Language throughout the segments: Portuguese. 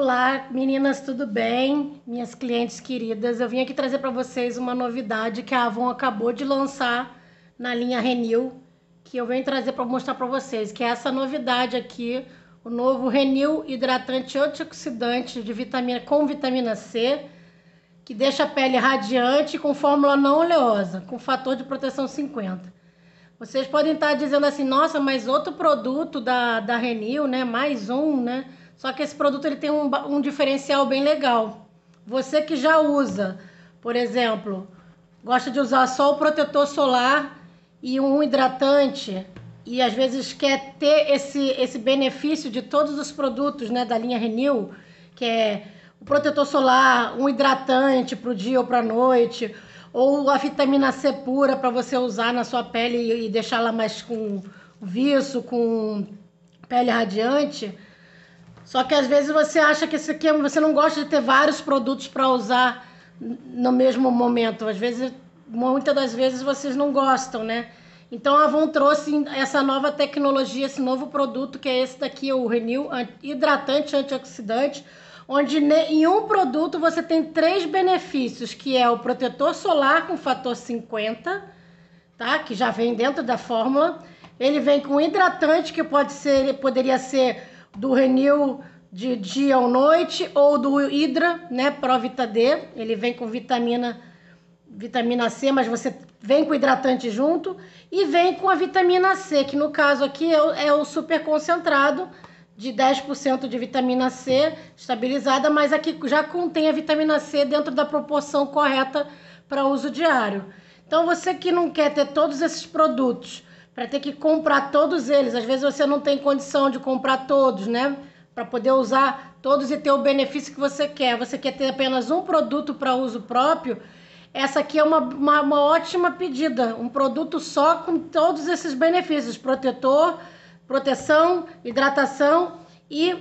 Olá, meninas, tudo bem? Minhas clientes queridas, eu vim aqui trazer para vocês uma novidade que a Avon acabou de lançar na linha Renew, que eu venho trazer para mostrar para vocês, que é essa novidade aqui, o novo Renew hidratante antioxidante de vitamina com vitamina C, que deixa a pele radiante com fórmula não oleosa, com fator de proteção 50. Vocês podem estar tá dizendo assim, nossa, mas outro produto da, da Renew, né? Mais um, né? Só que esse produto ele tem um, um diferencial bem legal. Você que já usa, por exemplo, gosta de usar só o protetor solar e um hidratante e às vezes quer ter esse, esse benefício de todos os produtos né, da linha Renew, que é o protetor solar, um hidratante para o dia ou para a noite, ou a vitamina C pura para você usar na sua pele e deixá-la mais com viço, com pele radiante só que às vezes você acha que esse aqui é, você não gosta de ter vários produtos para usar no mesmo momento. Às vezes, muitas das vezes vocês não gostam, né? Então a Avon trouxe essa nova tecnologia, esse novo produto que é esse daqui, o Renew hidratante antioxidante, onde em um produto você tem três benefícios, que é o protetor solar com fator 50, tá? Que já vem dentro da fórmula. Ele vem com hidratante que pode ser, poderia ser do Renil de dia ou noite ou do Hydra, né, Provita D, ele vem com vitamina vitamina C, mas você vem com hidratante junto e vem com a vitamina C, que no caso aqui é o, é o super concentrado de 10% de vitamina C estabilizada, mas aqui já contém a vitamina C dentro da proporção correta para uso diário. Então você que não quer ter todos esses produtos para ter que comprar todos eles. Às vezes você não tem condição de comprar todos, né? Para poder usar todos e ter o benefício que você quer. Você quer ter apenas um produto para uso próprio. Essa aqui é uma, uma, uma, ótima pedida, um produto só com todos esses benefícios: protetor, proteção, hidratação e,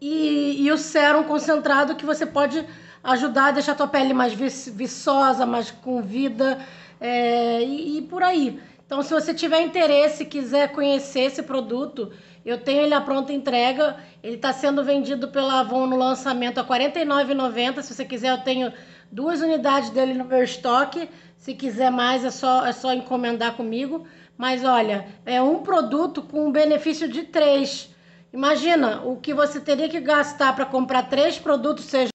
e, e o sérum concentrado que você pode ajudar a deixar a tua pele mais vi, viçosa, mais com vida é, e, e por aí. Então, se você tiver interesse, quiser conhecer esse produto, eu tenho ele à pronta entrega. Ele está sendo vendido pela Avon no lançamento a R$ 49,90. Se você quiser, eu tenho duas unidades dele no meu estoque. Se quiser mais, é só, é só encomendar comigo. Mas olha, é um produto com um benefício de três. Imagina o que você teria que gastar para comprar três produtos, seja